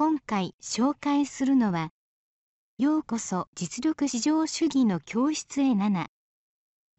今回紹介するのは「ようこそ実力至上主義の教室へ7」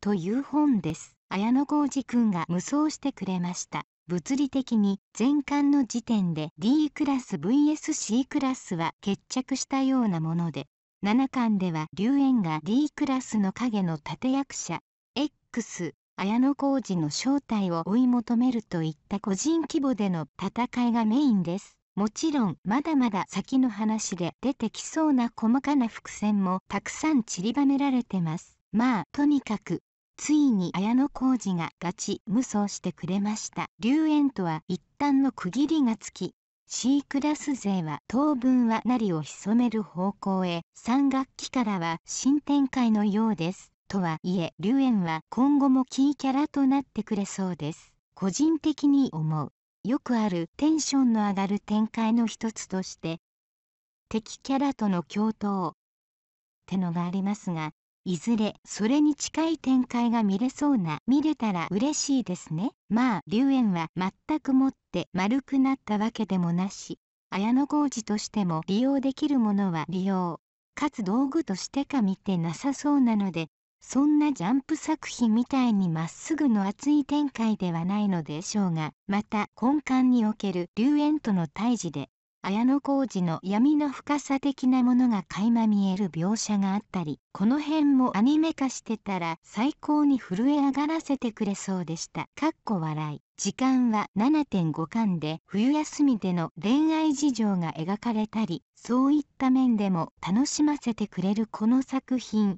という本です。綾野浩二君が無双してくれました。物理的に全巻の時点で D クラス VSC クラスは決着したようなもので7巻では龍炎が D クラスの影の立役者 X 綾野浩二の正体を追い求めるといった個人規模での戦いがメインです。もちろんまだまだ先の話で出てきそうな細かな伏線もたくさん散りばめられてます。まあとにかくついに綾小路がガチ無双してくれました。龍炎とは一旦の区切りがつき C クラス勢は当分はなりを潜める方向へ3学期からは新展開のようです。とはいえ龍炎は今後もキーキャラとなってくれそうです。個人的に思うよくあるテンションの上がる展開の一つとして敵キャラとの共闘ってのがありますがいずれそれに近い展開が見れそうな見れたら嬉しいですねまあ龍炎は全くもって丸くなったわけでもなし綾小路としても利用できるものは利用かつ道具としてか見てなさそうなのでそんなジャンプ作品みたいにまっすぐの熱い展開ではないのでしょうがまた根幹における流炎との対峙で綾小路の闇の深さ的なものが垣間見える描写があったりこの辺もアニメ化してたら最高に震え上がらせてくれそうでした。かっこ笑い時間は7.5巻で冬休みでの恋愛事情が描かれたりそういった面でも楽しませてくれるこの作品